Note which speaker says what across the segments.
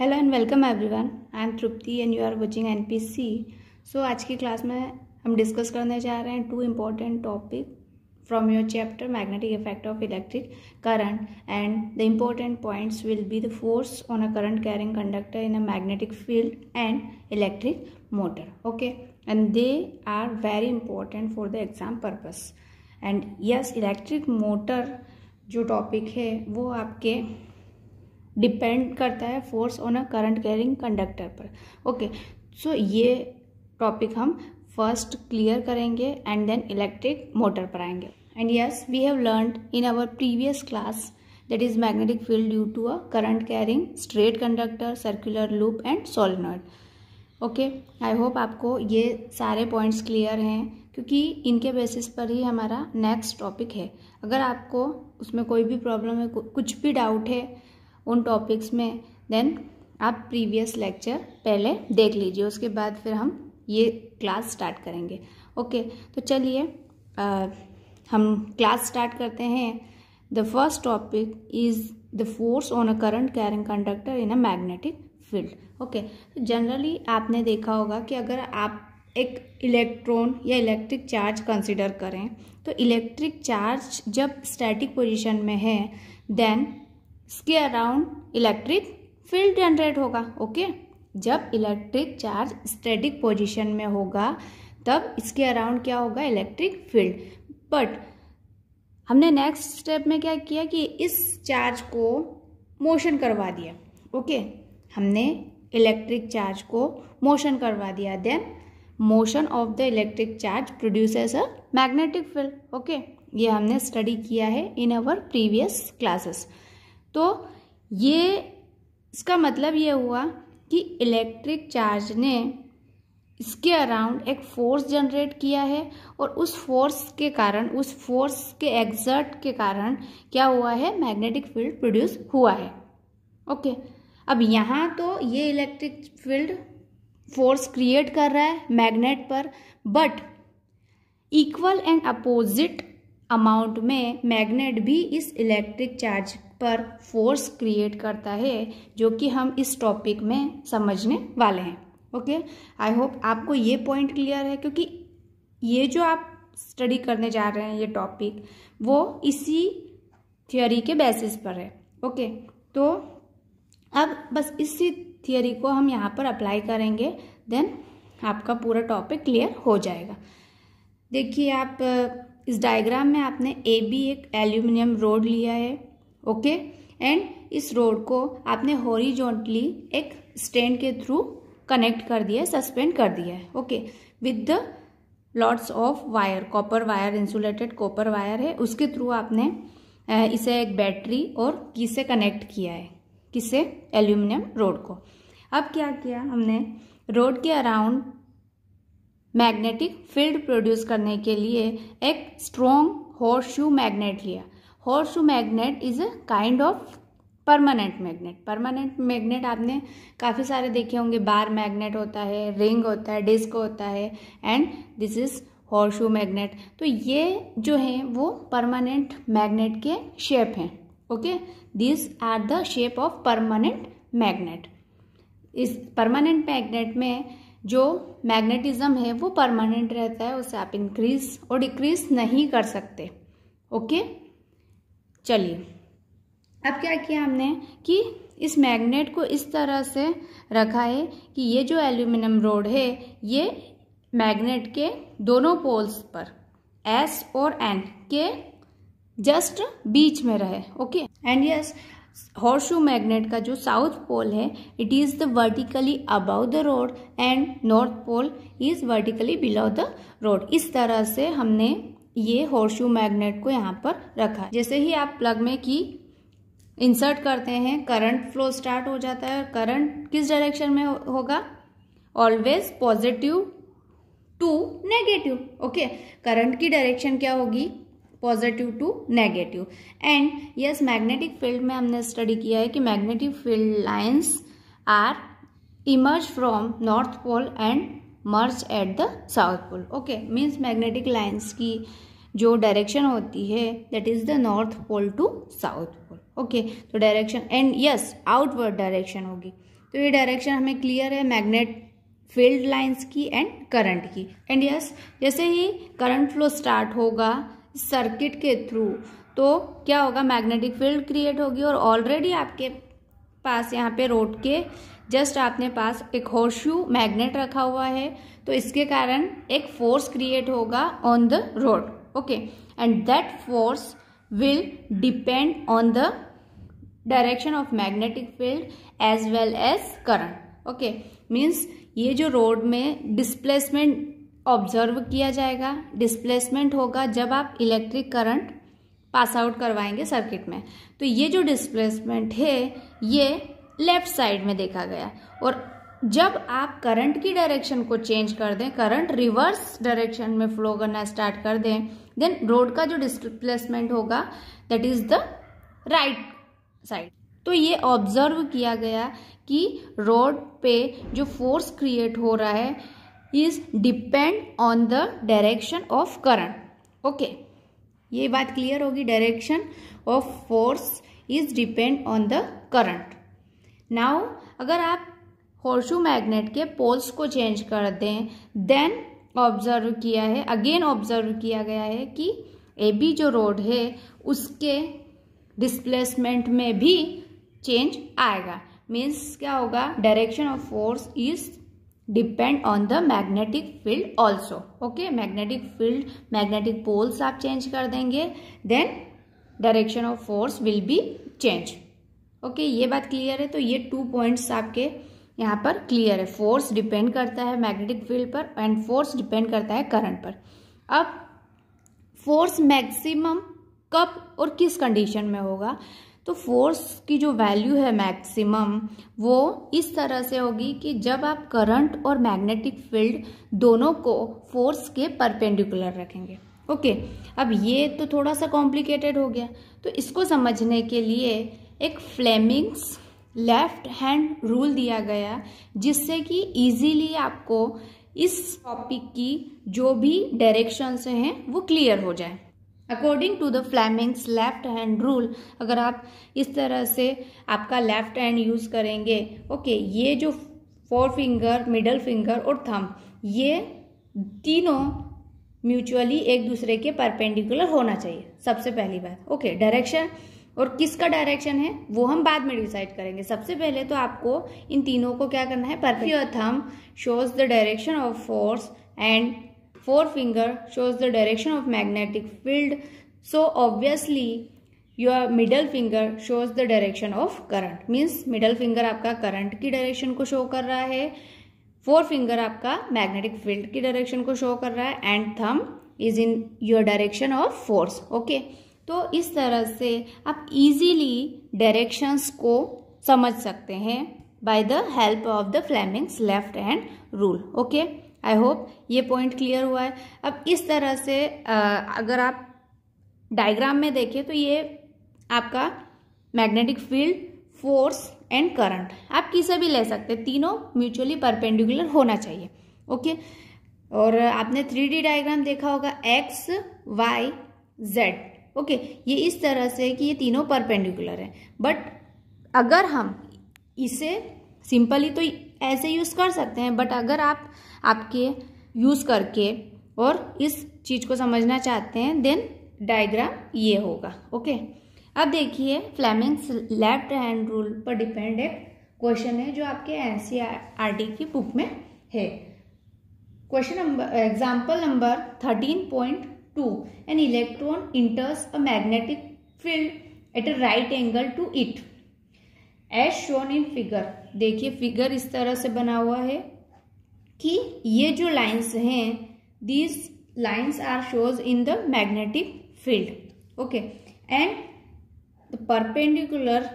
Speaker 1: Hello and welcome everyone I am Tripti and you are watching NPC so आज की class में हम discuss करने जा रहे हैं two important topic from your chapter magnetic effect of electric current and the important points will be the force on a current carrying conductor in a magnetic field and electric motor okay and they are very important for the exam purpose and yes electric motor जो topic है वो आपके depend करता है force on a current carrying conductor पर okay so ये topic हम first clear करेंगे एंड देन इलेक्ट्रिक मोटर पर आएंगे and yes we have learn in our previous class that is magnetic field due to a current carrying straight conductor circular loop and solenoid okay I hope आपको ये सारे points clear हैं क्योंकि इनके basis पर ही हमारा नेक्स्ट टॉपिक है अगर आपको उसमें कोई भी प्रॉब्लम है कुछ भी डाउट है उन टॉपिक्स में देन आप प्रीवियस लेक्चर पहले देख लीजिए उसके बाद फिर हम ये क्लास स्टार्ट करेंगे ओके तो चलिए हम क्लास स्टार्ट करते हैं the first topic is the force on a current carrying conductor in a magnetic field okay तो जनरली आपने देखा होगा कि अगर आप एक इलेक्ट्रॉन या इलेक्ट्रिक चार्ज कंसिडर करें तो इलेक्ट्रिक चार्ज जब स्टैटिक पोजिशन में है देन इसके अराउंड इलेक्ट्रिक फील्ड जनरेट होगा ओके जब इलेक्ट्रिक चार्ज स्टैटिक पोजीशन में होगा तब इसके अराउंड क्या होगा इलेक्ट्रिक फील्ड बट हमने नेक्स्ट स्टेप में क्या किया कि इस चार्ज को मोशन करवा दिया ओके हमने इलेक्ट्रिक चार्ज को मोशन करवा दिया then motion of the electric charge produces a magnetic field okay ये हमने स्टडी किया है इन अवर प्रीवियस क्लासेस तो ये इसका मतलब ये हुआ कि इलेक्ट्रिक चार्ज ने इसके अराउंड एक फोर्स जनरेट किया है और उस फोर्स के कारण उस फोर्स के एग्जर्ट के कारण क्या हुआ है मैग्नेटिक फील्ड प्रोड्यूस हुआ है ओके अब यहाँ तो ये इलेक्ट्रिक फील्ड फोर्स क्रिएट कर रहा है मैग्नेट पर but equal and opposite amount में मैग्नेट भी इस इलेक्ट्रिक चार्ज पर फोर्स क्रिएट करता है जो कि हम इस टॉपिक में समझने वाले हैं ओके आई होप आपको ये पॉइंट क्लियर है क्योंकि ये जो आप स्टडी करने जा रहे हैं ये टॉपिक वो इसी थियोरी के बेसिस पर है ओके तो अब बस इसी थियोरी को हम यहाँ पर अप्लाई करेंगे देन आपका पूरा टॉपिक क्लियर हो जाएगा देखिए आप इस डायग्राम में आपने ए बी एक एल्यूमिनियम रोड लिया है ओके एंड इस रोड को आपने हॉरिजॉन्टली एक स्टैंड के थ्रू कनेक्ट कर दिया है सस्पेंड कर दिया है okay with the lots of wire copper wire insulated copper wire है उसके थ्रू आपने इसे एक बैटरी और की से कनेक्ट किया है किसे एल्यूमिनियम रोड को अब क्या किया हमने रोड के अराउंड मैग्नेटिक फील्ड प्रोड्यूस करने के लिए एक स्ट्रॉन्ग हॉर्स शू मैग्नेट लिया horse shoe magnet is a kind of permanent magnet permanent magnet आपने काफ़ी सारे देखे होंगे बार मैग्नेट होता है रिंग होता है डिस्क होता है and this is horseshoe magnet तो ये जो है वो परमानेंट मैग्नेट के शेप हैं okay this are the shape of permanent magnet इस परमानेंट मैग्नेट में जो मैग्नेटिज्म है वो परमानेंट रहता है उसे आप इंक्रीज और डिक्रीज नहीं कर सकते ओके चलिए अब क्या किया हमने कि इस मैग्नेट को इस तरह से रखा है कि ये जो एल्यूमिनियम रोड है ये मैग्नेट के दोनों पोल्स पर एस और एन के जस्ट बीच में रहे okay and yes horseshoe magnet का जो साउथ पोल है it is the vertically above the rod and north pole is vertically below the rod इस तरह से हमने ये हॉर्शू मैग्नेट को यहाँ पर रखा है जैसे ही आप प्लग में की इंसर्ट करते हैं करंट फ्लो स्टार्ट हो जाता है करंट किस डायरेक्शन में हो, होगा always positive to negative okay current की डायरेक्शन क्या होगी positive to negative and yes magnetic field में हमने स्टडी किया है कि magnetic field lines are emerge from north pole and merge at the south pole okay means magnetic lines की जो डायरेक्शन होती है that is the north pole to south pole okay तो direction and yes outward direction होगी तो ये direction हमें clear है मैग्नेट फील्ड लाइंस की एंड करंट की एंड यस yes, जैसे ही करंट फ्लो स्टार्ट होगा सर्किट के थ्रू तो क्या होगा मैग्नेटिक फील्ड क्रिएट होगी और ऑलरेडी आपके पास यहाँ पे रोड के जस्ट आपने पास एक हॉर्शू मैग्नेट रखा हुआ है तो इसके कारण एक फोर्स क्रिएट होगा on the rod okay and that force will depend on the direction of magnetic field as well as current okay means ये जो रोड में डिस्प्लेसमेंट ऑब्जर्व किया जाएगा डिस्प्लेसमेंट होगा जब आप इलेक्ट्रिक करंट पास आउट करवाएंगे सर्किट में तो ये जो डिस्प्लेसमेंट है ये लेफ्ट साइड में देखा गया और जब आप करंट की डायरेक्शन को चेंज कर दें करंट रिवर्स डायरेक्शन में फ्लो करना स्टार्ट कर दें देन रोड का जो डिस्प्लेसमेंट होगा that is the right side तो ये ऑब्जर्व किया गया कि रोड पे जो फोर्स क्रिएट हो रहा है is depend on the direction of current okay ये बात क्लियर होगी direction of force is depend on the current now अगर आप हॉर्शू मैग्नेट के पोल्स को चेंज कर दें देन ऑब्जर्व किया है अगेन ऑब्जर्व किया गया है कि ए बी जो रोड है उसके डिस्प्लेसमेंट में भी चेंज आएगा मीन्स क्या होगा direction of force is depend on the magnetic field also okay magnetic field magnetic poles आप चेंज कर देंगे then direction of force will be change okay ये बात क्लियर है तो ये टू पॉइंट्स आपके यहाँ पर क्लियर है फोर्स डिपेंड करता है मैग्नेटिक फील्ड पर एंड फोर्स डिपेंड करता है करंट पर अब फोर्स मैक्सिमम कब और किस कंडीशन में होगा तो फोर्स की जो वैल्यू है मैक्सिमम वो इस तरह से होगी कि जब आप करंट और मैग्नेटिक फील्ड दोनों को फोर्स के परपेंडिकुलर रखेंगे ओके अब ये तो थोड़ा सा कॉम्प्लिकेटेड हो गया तो इसको समझने के लिए एक फ्लेमिंग्स लेफ्ट हैंड रूल दिया गया जिससे कि इजीली आपको इस टॉपिक की जो भी डायरेक्शंस हैं वो क्लियर हो जाए according to the Fleming's left hand rule अगर आप इस तरह से आपका लेफ्ट हैंड यूज़ करेंगे ओके okay, ये जो फोर फिंगर मिडल फिंगर और थम ये तीनों म्यूचुअली एक दूसरे के परपेंडिकुलर होना चाहिए सबसे पहली बात ओके डायरेक्शन और किसका डायरेक्शन है वो हम बाद में डिसाइड करेंगे सबसे पहले तो आपको इन तीनों को क्या करना है perfect thumb shows the direction of force and four finger shows the direction of magnetic field so obviously your middle finger shows the direction of current means middle finger आपका करंट की डायरेक्शन को show कर रहा है four finger आपका magnetic field की direction को show कर रहा है and thumb is in your direction of force okay तो इस तरह से आप इजीली डायरेक्शंस को समझ सकते हैं by the help of the Fleming's left hand rule okay I hope ये पॉइंट क्लियर हुआ है अब इस तरह से अगर आप डायग्राम में देखें तो ये आपका magnetic field force and current आप किसे भी ले सकते हैं तीनों म्यूचुअली परपेंडिकुलर होना चाहिए ओके और आपने थ्री डी डायग्राम देखा होगा एक्स वाई जेड ओके ये इस तरह से कि ये तीनों परपेंडिकुलर हैं बट अगर हम इसे सिंपली तो ऐसे यूज़ कर सकते हैं बट अगर आप आपके यूज़ करके और इस चीज़ को समझना चाहते हैं देन डायग्राम ये होगा ओके अब देखिए फ्लैमिंग्स लेफ्ट हैंड रूल पर डिपेंड एक क्वेश्चन है जो आपके एन e की बुक में है question number example number thirteen point two an electron enters a magnetic field at a right angle to it as shown in figure देखिए figure इस तरह से बना हुआ है कि ये जो लाइन्स हैं these lines are shows in the magnetic field okay and the perpendicular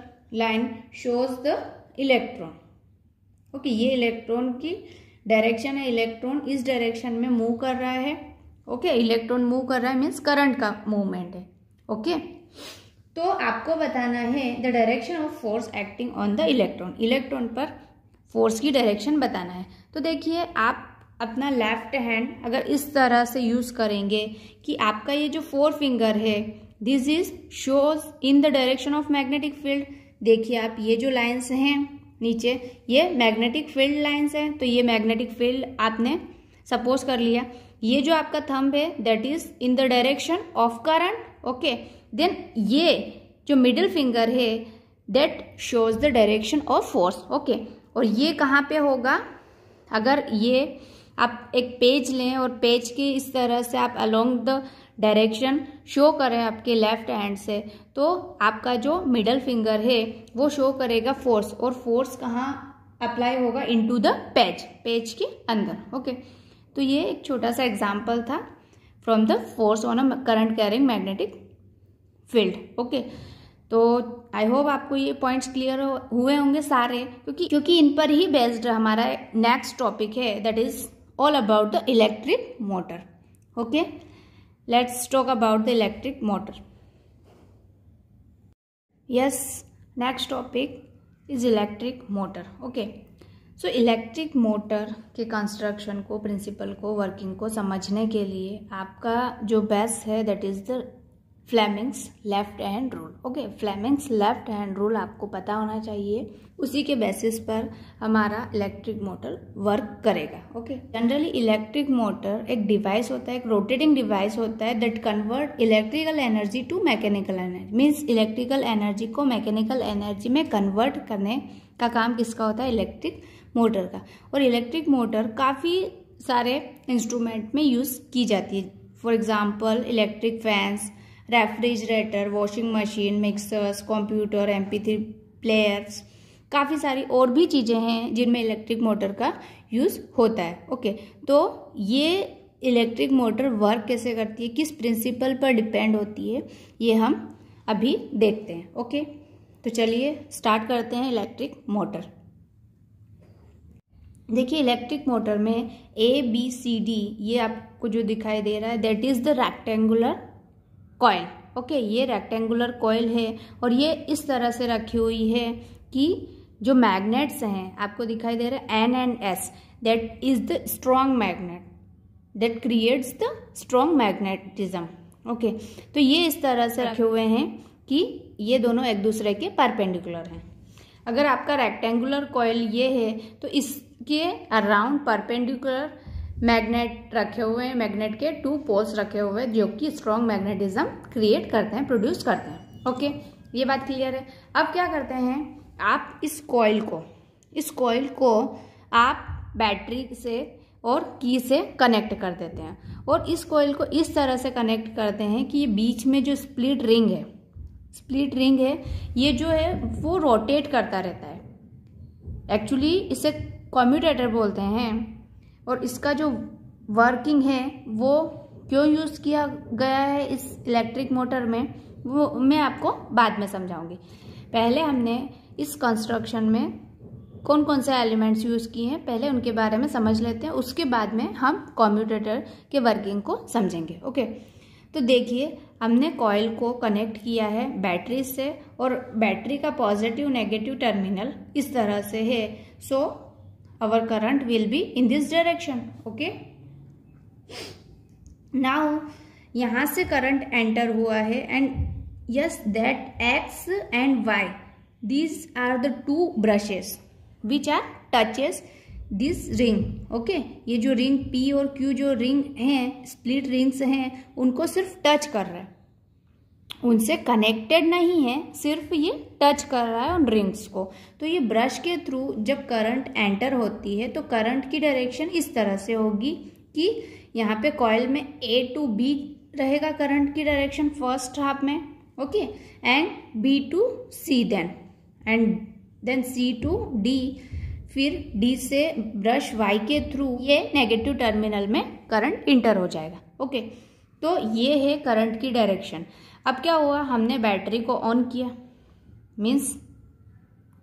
Speaker 1: line shows the electron okay ये इलेक्ट्रॉन की डायरेक्शन है इलेक्ट्रॉन इस डायरेक्शन में मूव कर रहा है ओके इलेक्ट्रॉन मूव कर रहा है मीन्स करंट का मूवमेंट है ओके okay? तो आपको बताना है the direction of force acting on the electron electron पर फोर्स की डायरेक्शन बताना है तो देखिए आप अपना लेफ्ट हैंड अगर इस तरह से यूज़ करेंगे कि आपका ये जो फोर फिंगर है this is shows in the direction of magnetic field देखिए आप ये जो लाइन्स हैं नीचे ये मैग्नेटिक फील्ड लाइन्स हैं तो ये मैग्नेटिक फील्ड आपने सपोज कर लिया ये जो आपका थंब है that is in the direction of current okay then ये जो मिडिल फिंगर है that shows the direction of force okay और ये कहाँ पे होगा अगर ये आप एक पेज लें और पेज की इस तरह से आप अलोंग द डायरेक्शन शो करें आपके लेफ्ट हैंड से तो आपका जो मिडल फिंगर है वो शो करेगा फोर्स और फोर्स कहाँ अप्लाई होगा इनटू द पेज पेज के अंदर ओके तो ये एक छोटा सा एग्जाम्पल था from the force on a current carrying magnetic field okay तो आई होप आपको ये पॉइंट्स क्लियर हुए होंगे सारे क्योंकि क्योंकि इन पर ही बेस्ड हमारा नेक्स्ट टॉपिक है that is all about the electric motor okay let's talk about the electric motor yes next topic is electric motor okay so electric motor के कंस्ट्रक्शन को प्रिंसिपल को वर्किंग को समझने के लिए आपका जो बेस्ट है that is the Fleming's left hand rule okay Fleming's left hand rule आपको पता होना चाहिए उसी के बेसिस पर हमारा इलेक्ट्रिक मोटर वर्क करेगा ओके जनरली इलेक्ट्रिक मोटर एक डिवाइस होता है एक रोटेटिंग डिवाइस होता है that convert electrical energy to mechanical energy means electrical energy को मैकेनिकल एनर्जी में कन्वर्ट करने का काम किसका होता है इलेक्ट्रिक मोटर का और इलेक्ट्रिक मोटर काफ़ी सारे इंस्ट्रूमेंट में यूज़ की जाती है for example electric fans refrigerator washing machine mixers computer M players काफ़ी सारी और भी चीज़ें हैं जिनमें इलेक्ट्रिक मोटर का यूज़ होता है ओके तो ये इलेक्ट्रिक मोटर वर्क कैसे करती है किस प्रिंसिपल पर डिपेंड होती है ये हम अभी देखते हैं ओके तो चलिए स्टार्ट करते हैं इलेक्ट्रिक मोटर देखिए इलेक्ट्रिक मोटर में ए बी सी डी ये आपको जो दिखाई दे रहा है that is the rectangular coil okay ये रेक्टेंगुलर कॉयल है और ये इस तरह से रखी हुई है कि जो मैग्नेट्स हैं आपको दिखाई दे रहा है N and S that is the strong magnet that creates the strong magnetism okay तो ये इस तरह से रखे हुए हैं कि ये दोनों एक दूसरे के परपेंडिकुलर हैं अगर आपका रेक्टेंगुलर कॉयल ये है तो इसके अराउंड परपेंडिकुलर मैग्नेट रखे हुए हैं मैग्नेट के टू पोल्स रखे हुए हैं जो कि स्ट्रॉन्ग मैग्नेटिज्म क्रिएट करते हैं प्रोड्यूस करते हैं ओके ये बात क्लियर है अब क्या करते हैं आप इस कॉयल को इस कॉयल को आप बैटरी से और की से कनेक्ट कर देते हैं और इस कोयल को इस तरह से कनेक्ट करते हैं कि ये बीच में जो स्प्लिट रिंग है स्प्लिट रिंग है ये जो है वो रोटेट करता रहता है एक्चुअली इसे कॉम्यूटेटर बोलते हैं और इसका जो वर्किंग है वो क्यों यूज़ किया गया है इस इलेक्ट्रिक मोटर में वो मैं आपको बाद में समझाऊंगी पहले हमने इस कंस्ट्रक्शन में कौन कौन से एलिमेंट्स यूज़ किए हैं पहले उनके बारे में समझ लेते हैं उसके बाद में हम कॉम्प्यूटेटर के वर्किंग को समझेंगे ओके तो देखिए हमने कॉयल को कनेक्ट किया है बैटरी से और बैटरी का पॉजिटिव नेगेटिव टर्मिनल इस तरह से है सो our current will be in this direction okay now यहाँ से करंट एंटर हुआ है and yes that X and Y these are the two brushes which are touches this ring okay ये जो रिंग P और Q जो ring हैं split rings हैं उनको सिर्फ टच कर रहा है उनसे कनेक्टेड नहीं है सिर्फ ये टच कर रहा है उन रिंग्स को तो ये ब्रश के थ्रू जब करंट एंटर होती है तो करंट की डायरेक्शन इस तरह से होगी कि यहाँ पे कॉयल में ए टू बी रहेगा करंट की डायरेक्शन फर्स्ट हाफ में okay and B to C then and then C to D फिर डी से ब्रश वाई के थ्रू ये नेगेटिव टर्मिनल में करंट इंटर हो जाएगा ओके okay, तो ये है करंट की डायरेक्शन अब क्या हुआ हमने बैटरी को ऑन किया मीन्स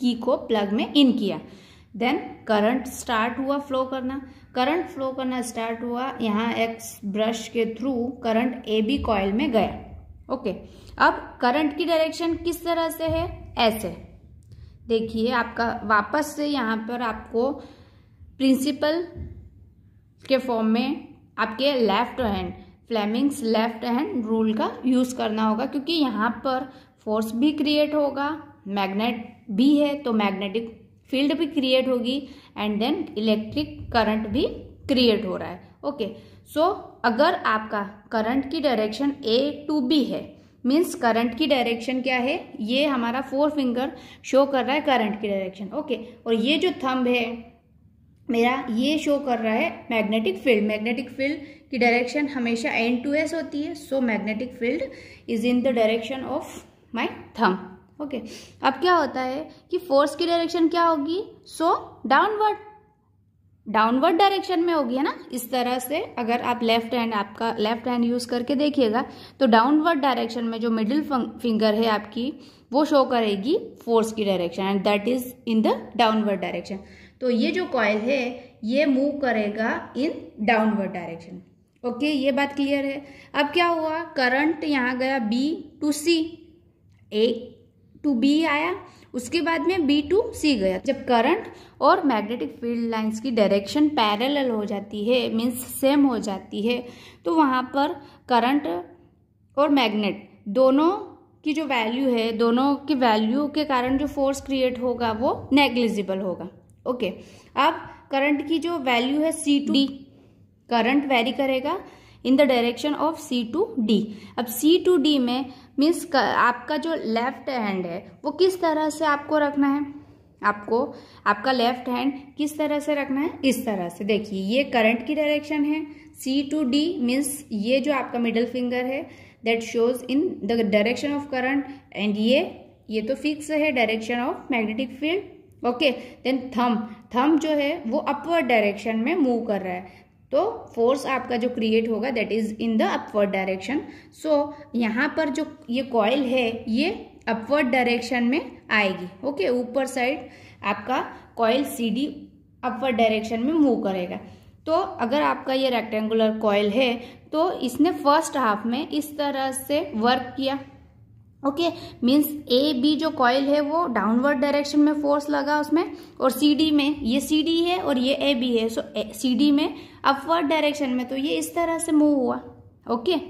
Speaker 1: की को प्लग में इन किया देन करंट स्टार्ट हुआ फ्लो करना करंट फ्लो करना स्टार्ट हुआ यहाँ एक्स ब्रश के through current A B coil में गया ओके okay. अब करंट की डायरेक्शन किस तरह से है ऐसे देखिए आपका वापस से यहाँ पर आपको प्रिंसिपल के फॉर्म में आपके left hand Fleming's left hand rule का यूज़ करना होगा क्योंकि यहाँ पर फोर्स भी क्रिएट होगा मैग्नेट भी है तो मैग्नेटिक फील्ड भी क्रिएट होगी एंड देन इलेक्ट्रिक करंट भी क्रिएट हो रहा है ओके okay. सो so, अगर आपका करंट की डायरेक्शन ए टू बी है मीन्स करंट की डायरेक्शन क्या है ये हमारा फोर फिंगर शो कर रहा है करंट की डायरेक्शन ओके okay. और ये जो थंब है मेरा ये शो कर रहा है मैग्नेटिक फील्ड मैग्नेटिक फील्ड की डायरेक्शन हमेशा एन टू एस होती है so magnetic field is in the direction of my thumb okay अब क्या होता है कि फोर्स की डायरेक्शन क्या होगी सो डाउनवर्ड डाउनवर्ड डायरेक्शन में होगी है ना इस तरह से अगर आप लेफ्ट हैंड आपका लेफ्ट हैंड यूज करके देखिएगा तो डाउनवर्ड डायरेक्शन में जो मिडिल फिंगर है आपकी वो शो करेगी फोर्स की direction and that is in the downward direction तो ये जो कॉयल है ये मूव करेगा इन डाउनवर्ड डायरेक्शन ओके ये बात क्लियर है अब क्या हुआ करंट यहाँ गया B to C A to B आया उसके बाद में बी टू सी गया जब करंट और मैग्नेटिक फील्ड लाइंस की डायरेक्शन पैरेलल हो जाती है मीन्स सेम हो जाती है तो वहाँ पर करंट और मैग्नेट दोनों की जो वैल्यू है दोनों की वैल्यू के कारण जो फोर्स क्रिएट होगा वो नेग्लिजिबल होगा ओके अब करंट की जो वैल्यू है C to D current vary करेगा in the direction of C to D अब सी टू डी में मीन्स आपका जो लेफ्ट हैंड है वो किस तरह से आपको रखना है आपको आपका लेफ्ट हैंड किस तरह से रखना है इस तरह से देखिए ये करंट की डायरेक्शन है सी टू डी मीन्स ये जो आपका मिडल फिंगर है that shows in the direction of current and ये ये तो फिक्स है direction of magnetic field okay then thumb thumb जो है वो अपवर्ड डायरेक्शन में मूव कर रहा है तो फोर्स आपका जो क्रिएट होगा that is in the upward direction so यहाँ पर जो ये कॉयल है ये अपवर्ड डायरेक्शन में आएगी ओके okay? ऊपर साइड आपका कॉयल सीडी अपवर्ड डायरेक्शन में मूव करेगा तो अगर आपका ये रेक्टेंगुलर कॉयल है तो इसने फर्स्ट हाफ में इस तरह से वर्क किया ओके मीन्स ए बी जो कॉयल है वो डाउनवर्ड डायरेक्शन में फोर्स लगा उसमें और सी डी में ये सी डी है और ये ए बी है सो सी डी में अपवर्ड डायरेक्शन में तो ये इस तरह से मूव हुआ ओके okay?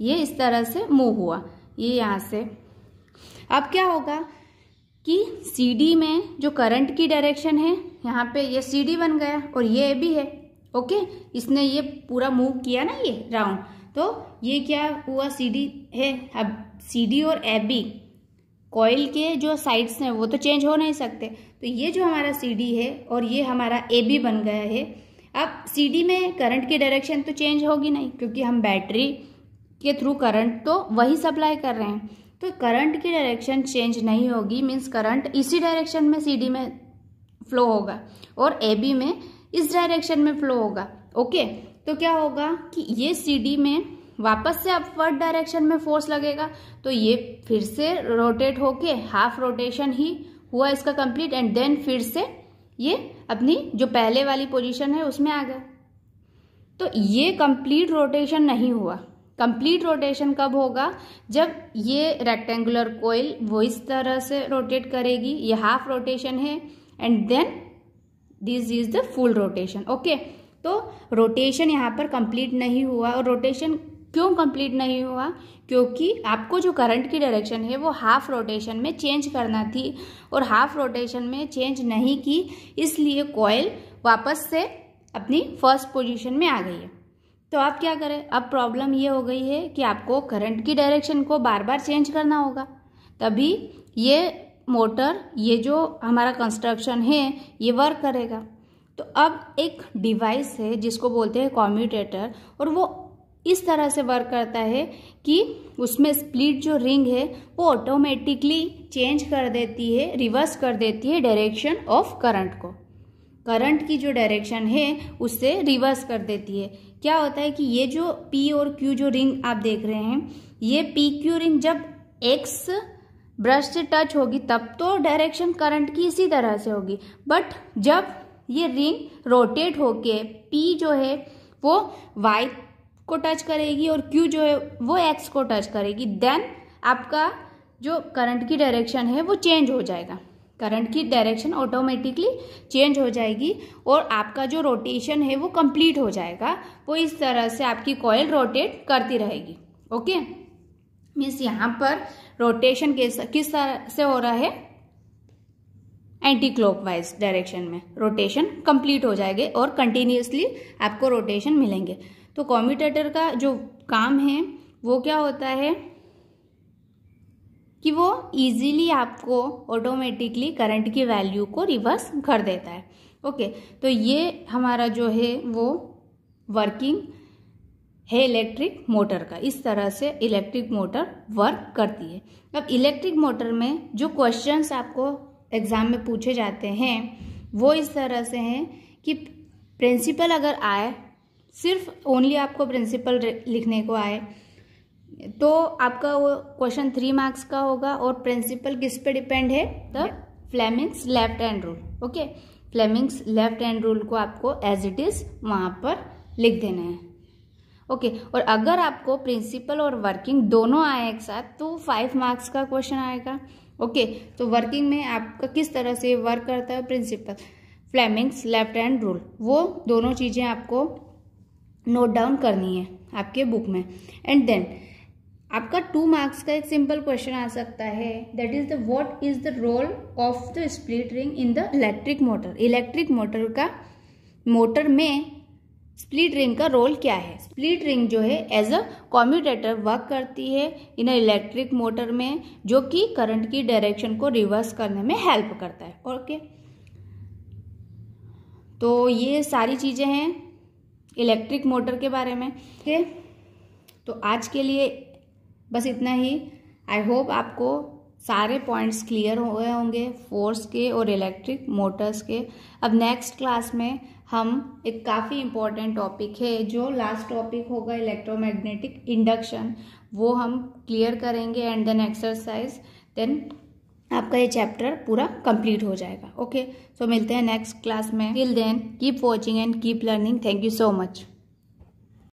Speaker 1: ये इस तरह से मूव हुआ ये यहाँ से अब क्या होगा कि सी डी में जो करंट की डायरेक्शन है यहाँ पे ये सी डी बन गया और ये ए बी है ओके okay? इसने ये पूरा मूव किया ना ये राउंड तो ये क्या हुआ सी डी है अब सी डी और ए बी कॉयल के जो साइड्स हैं वो तो चेंज हो नहीं सकते तो ये जो हमारा सी डी है और ये हमारा ए बी बन गया है अब सी डी में करंट की डायरेक्शन तो चेंज होगी नहीं क्योंकि हम बैटरी के थ्रू करंट तो वही सप्लाई कर रहे हैं तो करंट की डायरेक्शन चेंज नहीं होगी मीन्स करंट इसी डायरेक्शन में सी में फ्लो होगा और ए बी में इस डायरेक्शन में फ्लो होगा ओके तो क्या होगा कि ये सी में वापस से अपवर्ड डायरेक्शन में फोर्स लगेगा तो ये फिर से रोटेट होके हाफ रोटेशन ही हुआ इसका कंप्लीट एंड देन फिर से ये अपनी जो पहले वाली पोजीशन है उसमें आ गया तो ये कंप्लीट रोटेशन नहीं हुआ कंप्लीट रोटेशन कब होगा जब ये रेक्टेंगुलर कोयल वो इस तरह से रोटेट करेगी ये हाफ रोटेशन है and then this is the full rotation okay तो रोटेशन यहाँ पर कंप्लीट नहीं हुआ और रोटेशन क्यों कंप्लीट नहीं हुआ क्योंकि आपको जो करंट की डायरेक्शन है वो हाफ रोटेशन में चेंज करना थी और हाफ रोटेशन में चेंज नहीं की इसलिए कॉयल वापस से अपनी फर्स्ट पोजीशन में आ गई है तो आप क्या करें अब प्रॉब्लम ये हो गई है कि आपको करंट की डायरेक्शन को बार बार चेंज करना होगा तभी ये मोटर ये जो हमारा कंस्ट्रक्शन है ये वर्क करेगा तो अब एक डिवाइस है जिसको बोलते हैं कॉम्यूटेटर और वो इस तरह से वर्क करता है कि उसमें स्प्लिट जो रिंग है वो ऑटोमेटिकली चेंज कर देती है रिवर्स कर देती है डायरेक्शन ऑफ करंट को करंट की जो डायरेक्शन है उससे रिवर्स कर देती है क्या होता है कि ये जो पी और क्यू जो रिंग आप देख रहे हैं ये पी क्यू रिंग जब एक्स ब्रश से टच होगी तब तो डायरेक्शन करंट की इसी तरह से होगी बट जब ये रिंग रोटेट होके पी जो है वो वाई को टच करेगी और क्यू जो है वो एक्स को टच करेगी देन आपका जो करंट की डायरेक्शन है वो चेंज हो जाएगा करंट की डायरेक्शन ऑटोमेटिकली चेंज हो जाएगी और आपका जो रोटेशन है वो कंप्लीट हो जाएगा वो इस तरह से आपकी कॉयल रोटेट करती रहेगी ओके मीन्स यहाँ पर रोटेशन किस किस तरह से हो रहा है एंटी क्लॉकवाइज डायरेक्शन में रोटेशन कंप्लीट हो जाएंगे और कंटिन्यूसली आपको रोटेशन मिलेंगे तो कॉम्यूटेटर का जो काम है वो क्या होता है कि वो इजीली आपको ऑटोमेटिकली करंट की वैल्यू को रिवर्स कर देता है ओके तो ये हमारा जो है वो वर्किंग है इलेक्ट्रिक मोटर का इस तरह से इलेक्ट्रिक मोटर वर्क करती है अब इलेक्ट्रिक मोटर में जो क्वेश्चंस आपको एग्ज़ाम में पूछे जाते हैं वो इस तरह से हैं कि प्रिंसिपल अगर आए सिर्फ ओनली आपको प्रिंसिपल लिखने को आए तो आपका वो क्वेश्चन थ्री मार्क्स का होगा और प्रिंसिपल किस पे डिपेंड है the Fleming's left hand rule okay Fleming's left hand rule को आपको एज इट इज़ वहाँ पर लिख देना है ओके okay, और अगर आपको प्रिंसिपल और वर्किंग दोनों आए एक साथ तो फाइव मार्क्स का क्वेश्चन आएगा ओके तो वर्किंग में आपका किस तरह से वर्क करता है principle Fleming's left hand rule वो दोनों चीज़ें आपको नोट डाउन करनी है आपके बुक में एंड देन आपका टू मार्क्स का एक सिंपल क्वेश्चन आ सकता है that is the what is the role of the split ring in the electric motor electric motor का मोटर में स्प्लिट रिंग का रोल क्या है स्प्लिट रिंग जो है एज अ कॉम्यूटेटर वर्क करती है इन इलेक्ट्रिक मोटर में जो कि करंट की डायरेक्शन को रिवर्स करने में हेल्प करता है ओके तो ये सारी चीज़ें हैं इलेक्ट्रिक मोटर के बारे में ओके तो आज के लिए बस इतना ही आई होप आपको सारे पॉइंट्स क्लियर हुए होंगे फोर्स के और इलेक्ट्रिक मोटर्स के अब नेक्स्ट क्लास में हम एक काफ़ी इम्पोर्टेंट टॉपिक है जो लास्ट टॉपिक होगा इलेक्ट्रोमैग्नेटिक इंडक्शन वो हम क्लियर करेंगे एंड देन एक्सरसाइज देन आपका ये चैप्टर पूरा कंप्लीट हो जाएगा ओके सो so, मिलते हैं नेक्स्ट क्लास में till then keep watching and keep learning thank you so much